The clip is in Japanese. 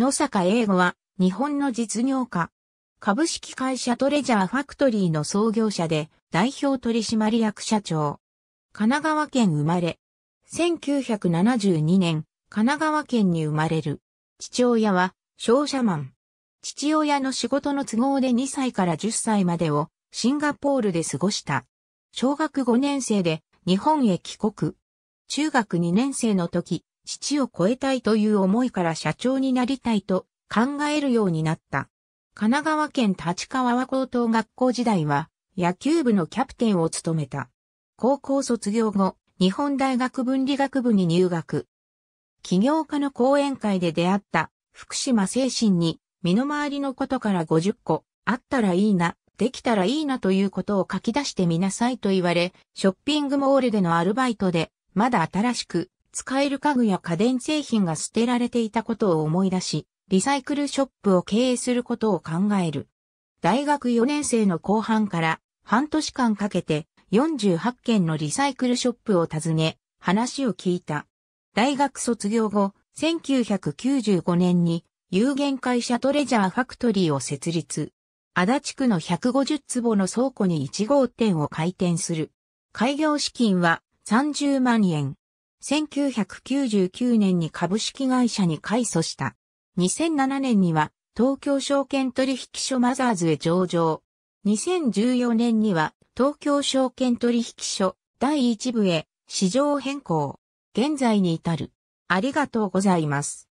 野坂英語は、日本の実業家。株式会社トレジャーファクトリーの創業者で、代表取締役社長。神奈川県生まれ。1972年、神奈川県に生まれる。父親は、商社マン。父親の仕事の都合で2歳から10歳までを、シンガポールで過ごした。小学5年生で、日本へ帰国。中学2年生の時、父を超えたいという思いから社長になりたいと考えるようになった。神奈川県立川和高等学校時代は野球部のキャプテンを務めた。高校卒業後、日本大学文理学部に入学。起業家の講演会で出会った福島精神に身の回りのことから50個あったらいいな、できたらいいなということを書き出してみなさいと言われ、ショッピングモールでのアルバイトでまだ新しく使える家具や家電製品が捨てられていたことを思い出し、リサイクルショップを経営することを考える。大学4年生の後半から半年間かけて48件のリサイクルショップを訪ね、話を聞いた。大学卒業後、1995年に有限会社トレジャーファクトリーを設立。足立区の150坪の倉庫に1号店を開店する。開業資金は30万円。1999年に株式会社に改組した。2007年には東京証券取引所マザーズへ上場。2014年には東京証券取引所第1部へ市場変更。現在に至る。ありがとうございます。